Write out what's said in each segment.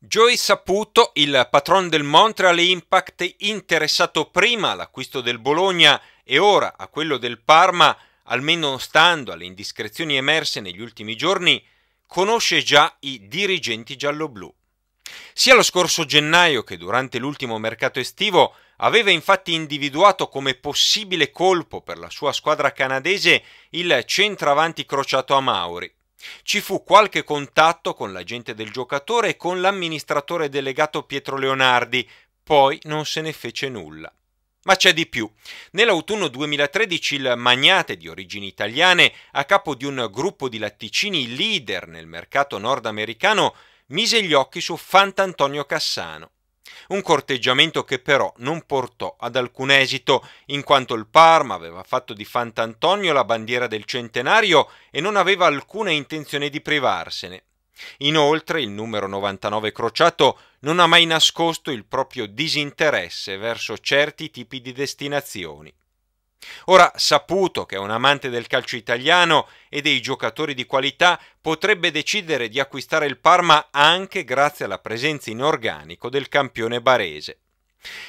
Joey Saputo, il patron del Montreal Impact, interessato prima all'acquisto del Bologna e ora a quello del Parma, almeno stando alle indiscrezioni emerse negli ultimi giorni, conosce già i dirigenti gialloblu. Sia lo scorso gennaio che durante l'ultimo mercato estivo aveva infatti individuato come possibile colpo per la sua squadra canadese il centravanti crociato a Mauri, ci fu qualche contatto con l'agente del giocatore e con l'amministratore delegato Pietro Leonardi, poi non se ne fece nulla. Ma c'è di più. Nell'autunno 2013 il magnate di origini italiane, a capo di un gruppo di latticini leader nel mercato nordamericano, mise gli occhi su Fantantonio Cassano. Un corteggiamento che però non portò ad alcun esito, in quanto il Parma aveva fatto di Fantantonio la bandiera del centenario e non aveva alcuna intenzione di privarsene. Inoltre il numero 99 crociato non ha mai nascosto il proprio disinteresse verso certi tipi di destinazioni. Ora, saputo che un amante del calcio italiano e dei giocatori di qualità potrebbe decidere di acquistare il Parma anche grazie alla presenza in organico del campione barese.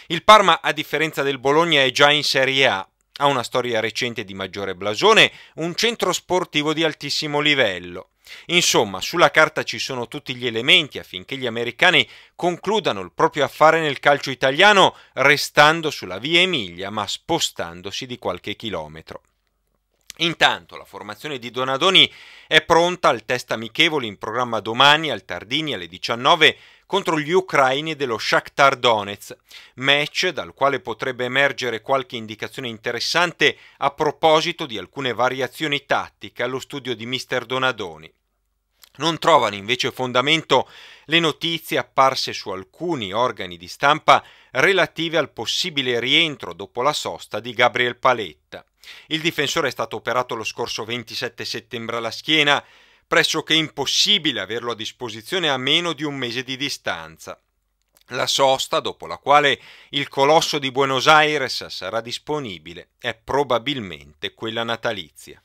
Il Parma, a differenza del Bologna, è già in Serie A, ha una storia recente di maggiore blasone, un centro sportivo di altissimo livello. Insomma, sulla carta ci sono tutti gli elementi affinché gli americani concludano il proprio affare nel calcio italiano restando sulla via Emilia ma spostandosi di qualche chilometro. Intanto la formazione di Donadoni è pronta al test amichevole in programma domani al Tardini alle 19 contro gli ucraini dello Shakhtar Donetsk, match dal quale potrebbe emergere qualche indicazione interessante a proposito di alcune variazioni tattiche allo studio di mister Donadoni. Non trovano invece fondamento le notizie apparse su alcuni organi di stampa relative al possibile rientro dopo la sosta di Gabriel Paletta. Il difensore è stato operato lo scorso 27 settembre alla schiena, pressoché impossibile averlo a disposizione a meno di un mese di distanza. La sosta, dopo la quale il colosso di Buenos Aires sarà disponibile, è probabilmente quella natalizia.